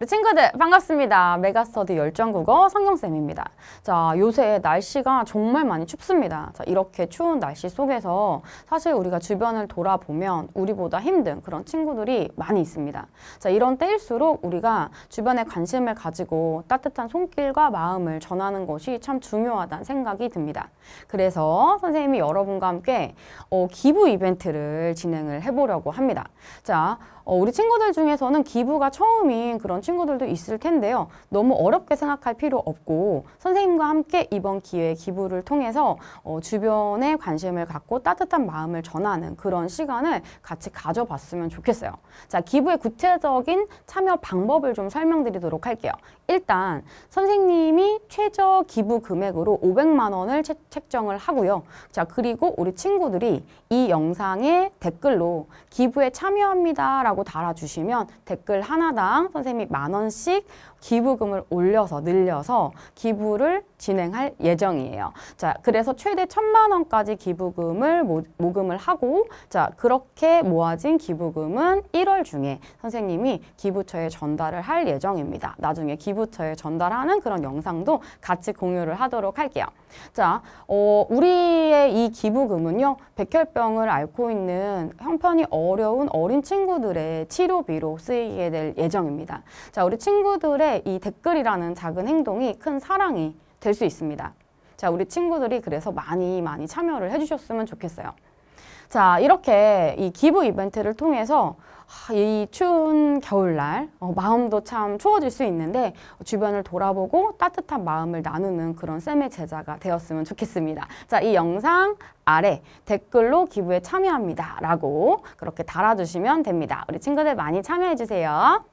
우리 친구들 반갑습니다. 메가스터디 열정국어 성경쌤입니다. 자 요새 날씨가 정말 많이 춥습니다. 자 이렇게 추운 날씨 속에서 사실 우리가 주변을 돌아보면 우리보다 힘든 그런 친구들이 많이 있습니다. 자 이런 때일수록 우리가 주변에 관심을 가지고 따뜻한 손길과 마음을 전하는 것이 참 중요하다는 생각이 듭니다. 그래서 선생님이 여러분과 함께 어, 기부 이벤트를 진행을 해보려고 합니다. 자 어, 우리 친구들 중에서는 기부가 처음인 그런 친구 친구들도 있을 텐데요. 너무 어렵게 생각할 필요 없고 선생님과 함께 이번 기회 에 기부를 통해서 어, 주변에 관심을 갖고 따뜻한 마음을 전하는 그런 시간을 같이 가져봤으면 좋겠어요. 자, 기부의 구체적인 참여 방법을 좀 설명드리도록 할게요. 일단 선생님이 최저 기부 금액으로 500만 원을 채, 책정을 하고요. 자, 그리고 우리 친구들이 이 영상에 댓글로 기부에 참여합니다라고 달아주시면 댓글 하나당 선생님이 만 원씩 기부금을 올려서 늘려서 기부를 진행할 예정이에요. 자, 그래서 최대 천만 원까지 기부금을 모, 금을 하고 자, 그렇게 모아진 기부금은 1월 중에 선생님이 기부처에 전달을 할 예정입니다. 나중에 기부처에 전달하는 그런 영상도 같이 공유를 하도록 할게요. 자, 어, 우리의 이 기부금은요. 백혈병을 앓고 있는 형편이 어려운 어린 친구들의 치료비로 쓰이게 될 예정입니다. 자, 우리 친구들의 이 댓글이라는 작은 행동이 큰 사랑이 될 수 있습니다. 자, 우리 친구들이 그래서 많이 많이 참여를 해주셨으면 좋겠어요. 자, 이렇게 이 기부 이벤트를 통해서 아, 이 추운 겨울날 어, 마음도 참 추워질 수 있는데 어, 주변을 돌아보고 따뜻한 마음을 나누는 그런 쌤의 제자가 되었으면 좋겠습니다. 자, 이 영상 아래 댓글로 기부에 참여합니다. 라고 그렇게 달아주시면 됩니다. 우리 친구들 많이 참여해주세요.